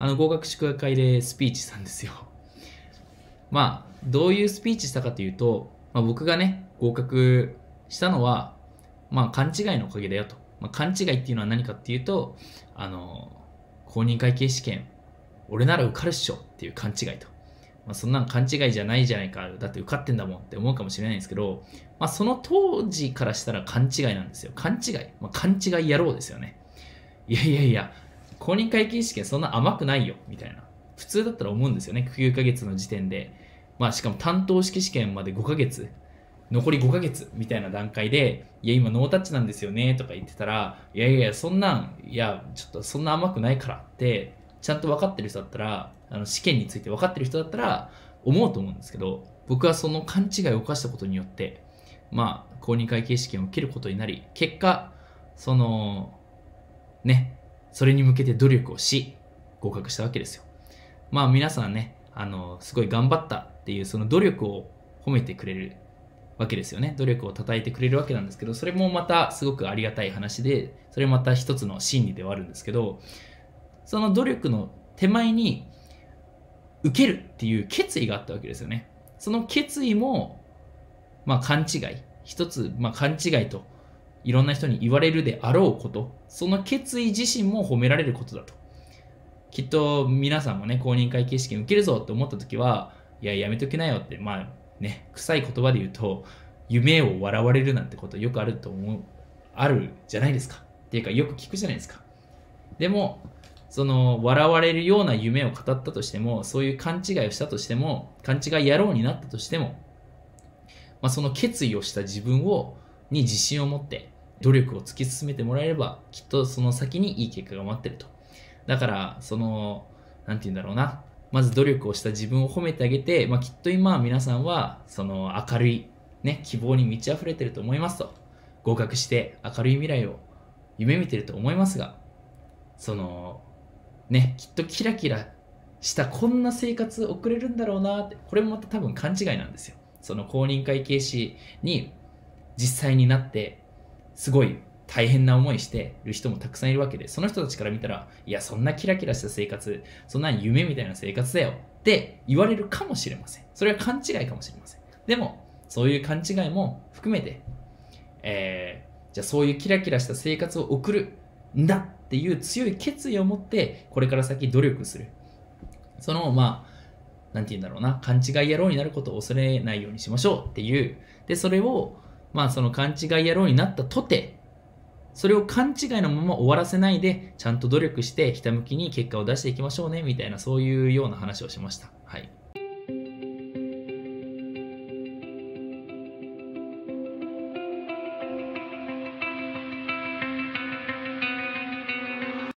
あの合格祝賀会でスピーチしたんですよ。まあ、どういうスピーチしたかというと、まあ、僕がね、合格したのは、まあ、勘違いのおかげだよと。まあ、勘違いっていうのは何かっていうと、あの、公認会計試験、俺なら受かるっしょっていう勘違いと。まあ、そんなん勘違いじゃないじゃないか、だって受かってんだもんって思うかもしれないんですけど、まあ、その当時からしたら勘違いなんですよ。勘違い。まあ、勘違い野郎ですよね。いやいやいや、公認会計士験そんな甘くないよ、みたいな。普通だったら思うんですよね、9ヶ月の時点で。まあ、しかも担当式試験まで5ヶ月、残り5ヶ月みたいな段階で、いや、今ノータッチなんですよね、とか言ってたら、いやいや、そんなん、いや、ちょっとそんな甘くないからって、ちゃんと分かってる人だったら、あの試験について分かってる人だったら、思うと思うんですけど、僕はその勘違いを犯したことによって、まあ、公認会計試験を受けることになり、結果、その、ね、それに向けて努力をし、合格したわけですよ。まあ皆さんね、あの、すごい頑張ったっていうその努力を褒めてくれるわけですよね。努力をたいてくれるわけなんですけど、それもまたすごくありがたい話で、それまた一つの真理ではあるんですけど、その努力の手前に、受けるっていう決意があったわけですよね。その決意も、まあ勘違い。一つ、まあ勘違いといろんな人に言われるであろうこと、その決意自身も褒められることだと。きっと皆さんもね、公認会計試験受けるぞって思った時は、いや、やめときなよって、まあね、臭い言葉で言うと、夢を笑われるなんてことよくあると思う、あるじゃないですか。っていうか、よく聞くじゃないですか。でも、その、笑われるような夢を語ったとしても、そういう勘違いをしたとしても、勘違い野郎になったとしても、まあ、その決意をした自分を、に自信を持って、努力を突き進めてもらえれば、きっとその先にいい結果が待ってると。だから、その、何て言うんだろうな。まず努力をした自分を褒めてあげて、まあ、きっと今皆さんは、その明るい、ね、希望に満ち溢れてると思いますと。合格して明るい未来を夢見てると思いますが、その、ね、きっとキラキラしたこんな生活送れるんだろうなって、これもまた多分勘違いなんですよ。その公認会計士に実際になってすごい大変な思いしてる人もたくさんいるわけで、その人たちから見たら、いや、そんなキラキラした生活、そんな夢みたいな生活だよって言われるかもしれません。それは勘違いかもしれません。でも、そういう勘違いも含めて、えー、じゃあそういうキラキラした生活を送るんだっていう強い決意を持って、これから先努力する。その、まあ、なんて言うんだろうな、勘違い野郎になることを恐れないようにしましょうっていう、で、それを、まあその勘違い野郎になったとて、それを勘違いのまま終わらせないで、ちゃんと努力して、ひたむきに結果を出していきましょうね、みたいな、そういうような話をしました。はい。